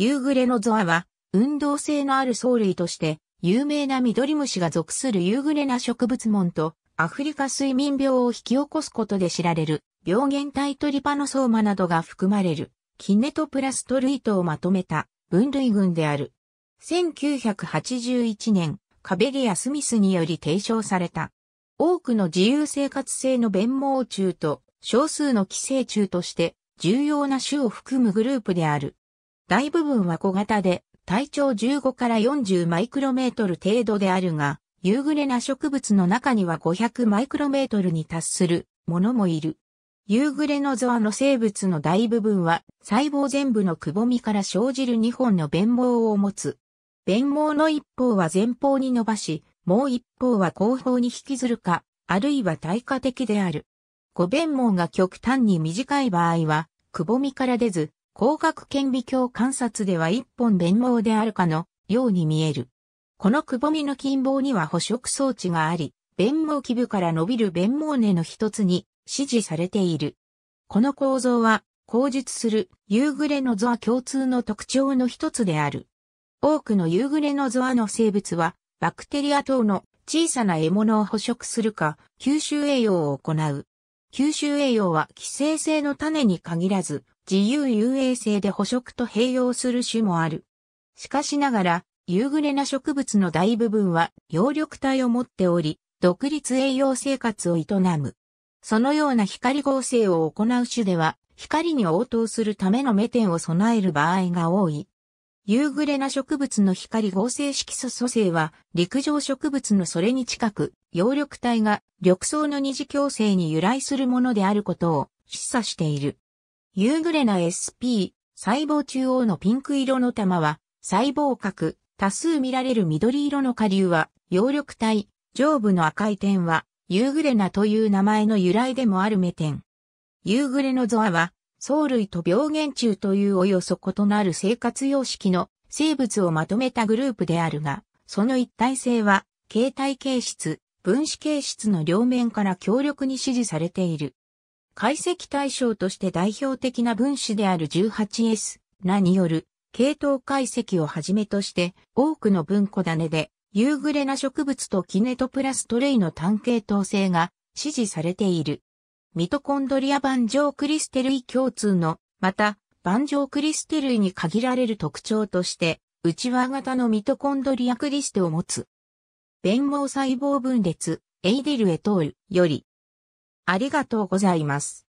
夕暮れのゾアは、運動性のある藻類として、有名な緑虫が属する夕暮れな植物門と、アフリカ睡眠病を引き起こすことで知られる、病原体トリパノソーマなどが含まれる、キネトプラストルイトをまとめた、分類群である。1981年、カベリア・スミスにより提唱された。多くの自由生活性の弁毛虫と少数の寄生虫として重要な種を含むグループである。大部分は小型で、体長15から40マイクロメートル程度であるが、夕暮れな植物の中には500マイクロメートルに達するものもいる。夕暮れのゾアの生物の大部分は細胞全部のくぼみから生じる2本の弁毛を持つ。弁毛の一方は前方に伸ばし、もう一方は後方に引きずるか、あるいは対価的である。五弁毛が極端に短い場合は、くぼみから出ず、広学顕微鏡観察では一本弁毛であるかのように見える。このくぼみの近傍には捕食装置があり、弁網基部から伸びる弁毛根の一つに指示されている。この構造は、口述する夕暮れのゾア共通の特徴の一つである。多くの夕暮れのゾアの生物は、バクテリア等の小さな獲物を捕食するか、吸収栄養を行う。吸収栄養は寄生性の種に限らず、自由遊泳性で捕食と併用する種もある。しかしながら、夕暮れな植物の大部分は葉緑体を持っており、独立栄養生活を営む。そのような光合成を行う種では、光に応答するための目点を備える場合が多い。夕暮れな植物の光合成色素素性は陸上植物のそれに近く葉緑体が緑藻の二次共生に由来するものであることを示唆している。夕暮れな SP、細胞中央のピンク色の玉は、細胞核、多数見られる緑色の下流は、葉緑体、上部の赤い点は、夕暮れなという名前の由来でもある目点。夕暮れのゾアは、藻類と病原虫というおよそ異なる生活様式の生物をまとめたグループであるが、その一体性は、形態形質、分子形質の両面から強力に支持されている。解析対象として代表的な分子である 18S なによる系統解析をはじめとして多くの文庫種で夕暮れな植物とキネトプラストレイの単系統性が支持されている。ミトコンドリア盤上クリステルイ共通の、また、盤上クリステルイに限られる特徴として、内輪型のミトコンドリアクリステを持つ。弁護細胞分裂、エイデルエトールより。ありがとうございます。